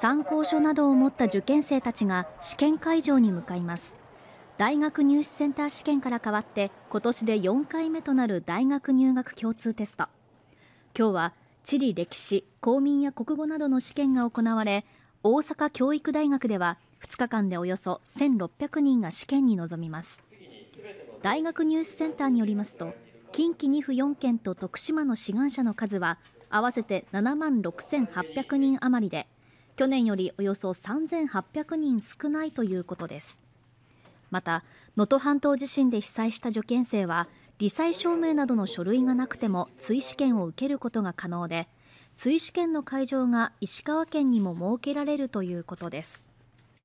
参考書などを持った受験生たちが試験会場に向かいます大学入試センター試験から変わって今年で4回目となる大学入学共通テスト今日は地理歴史公民や国語などの試験が行われ大阪教育大学では2日間でおよそ1600人が試験に臨みます大学入試センターによりますと近畿2府4県と徳島の志願者の数は合わせて7万6800人余りで去年よりおよそ3800人少ないということですまた能登半島地震で被災した受験生は罹災証明などの書類がなくても追試験を受けることが可能で追試験の会場が石川県にも設けられるということです